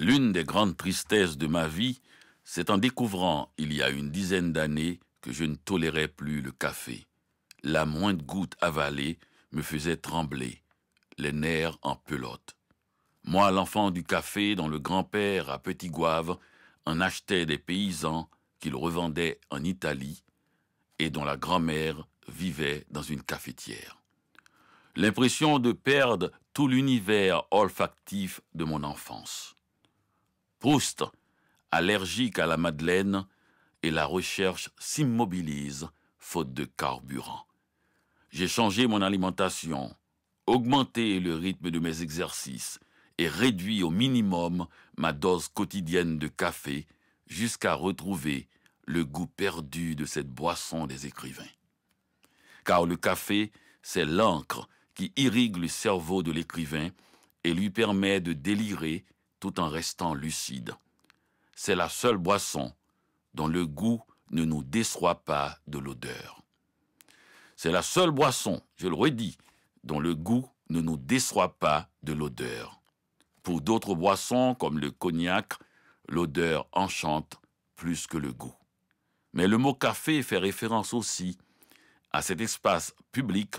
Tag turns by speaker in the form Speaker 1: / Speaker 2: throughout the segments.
Speaker 1: L'une des grandes tristesses de ma vie, c'est en découvrant, il y a une dizaine d'années, que je ne tolérais plus le café. La moindre goutte avalée me faisait trembler, les nerfs en pelote. Moi, l'enfant du café dont le grand-père à Petit Guave en achetait des paysans qu'il revendait en Italie et dont la grand-mère vivait dans une cafetière. L'impression de perdre tout l'univers olfactif de mon enfance. Proust, allergique à la Madeleine, et la recherche s'immobilise faute de carburant. J'ai changé mon alimentation, augmenté le rythme de mes exercices et réduit au minimum ma dose quotidienne de café jusqu'à retrouver le goût perdu de cette boisson des écrivains. Car le café, c'est l'encre qui irrigue le cerveau de l'écrivain et lui permet de délirer tout en restant lucide. C'est la seule boisson dont le goût ne nous déçoit pas de l'odeur. C'est la seule boisson, je le redis, dont le goût ne nous déçoit pas de l'odeur. Pour d'autres boissons, comme le cognac, l'odeur enchante plus que le goût. Mais le mot café fait référence aussi à cet espace public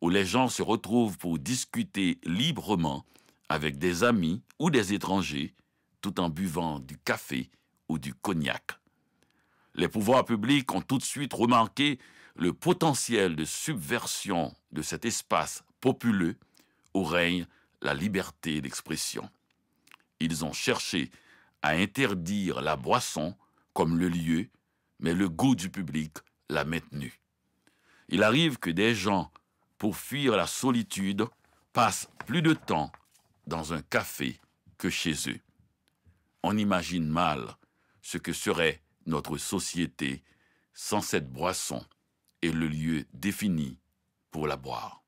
Speaker 1: où les gens se retrouvent pour discuter librement avec des amis ou des étrangers, tout en buvant du café ou du cognac. Les pouvoirs publics ont tout de suite remarqué le potentiel de subversion de cet espace populeux où règne la liberté d'expression. Ils ont cherché à interdire la boisson comme le lieu, mais le goût du public l'a maintenu. Il arrive que des gens, pour fuir la solitude, passent plus de temps dans un café que chez eux. On imagine mal ce que serait notre société sans cette boisson et le lieu défini pour la boire.